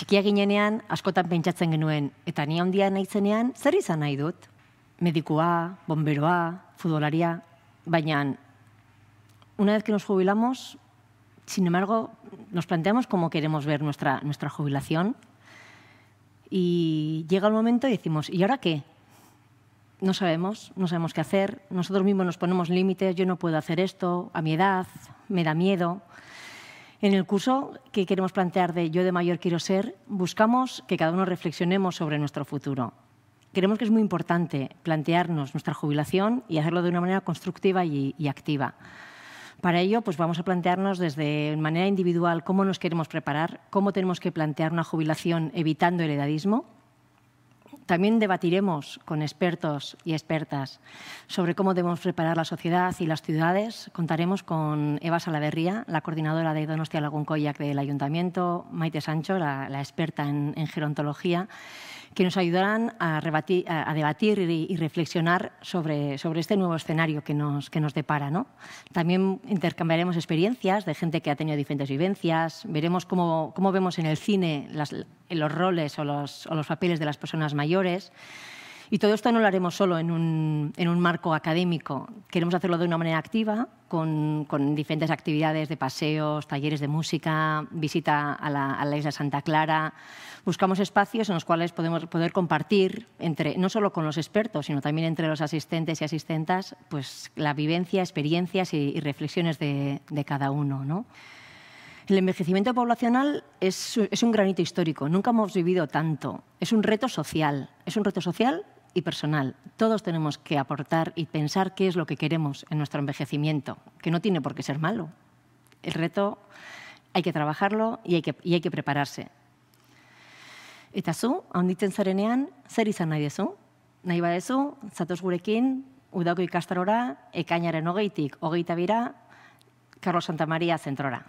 Txikia ginenean, askotan pentsatzen genuen, eta ni handia naizenean, zer izan nahi dut? Medikua, bomberoa, futbolaria, baina una vez que nos jubilamos, sin embargo, nos planteamos cómo queremos ver nuestra, nuestra jubilación y llega el momento y decimos, ¿y ahora qué? No sabemos, no sabemos qué hacer, nosotros mismos nos ponemos límites, yo no puedo hacer esto, a mi edad, me da miedo. En el curso que queremos plantear de Yo de mayor quiero ser, buscamos que cada uno reflexionemos sobre nuestro futuro. Creemos que es muy importante plantearnos nuestra jubilación y hacerlo de una manera constructiva y, activa. Para ello, pues vamos a plantearnos desde manera individual cómo nos queremos preparar, cómo tenemos que plantear una jubilación evitando el edadismo, también debatiremos con expertos y expertas sobre cómo debemos preparar la sociedad y las ciudades. Contaremos con Eva Salaverría, la coordinadora de Donostia Laguncoyac del Ayuntamiento, Maite Sancho, la, experta en, gerontología que nos ayudarán a, debatir y, reflexionar sobre, sobre, este nuevo escenario que nos, que nos depara. ¿no? También intercambiaremos experiencias de gente que ha tenido diferentes vivencias, veremos cómo vemos en el cine las, en los roles o los, papeles de las personas mayores. Y todo esto no lo haremos solo en un, marco académico. Queremos hacerlo de una manera activa, con, diferentes actividades de paseos, talleres de música, visita a la, isla Santa Clara. Buscamos espacios en los cuales podemos poder compartir, entre, no solo con los expertos, sino también entre los asistentes y asistentas, pues, la vivencia, experiencias y, reflexiones de, de cada uno. ¿no? El envejecimiento poblacional es, un granito histórico, nunca hemos vivido tanto. Es un reto social, es un reto social y personal. Todos tenemos que aportar y pensar qué es lo que queremos en nuestro envejecimiento, que no tiene por qué ser malo. El reto hay que trabajarlo y hay que, y hay que prepararse. Eta zu, handitzen zarenean, zer izan nahi dezu? Nahi badezu, zatoz gurekin, udako ikastarora, ekainaren hogeitik, hogeita bira, Carlos Santamaría zentrora.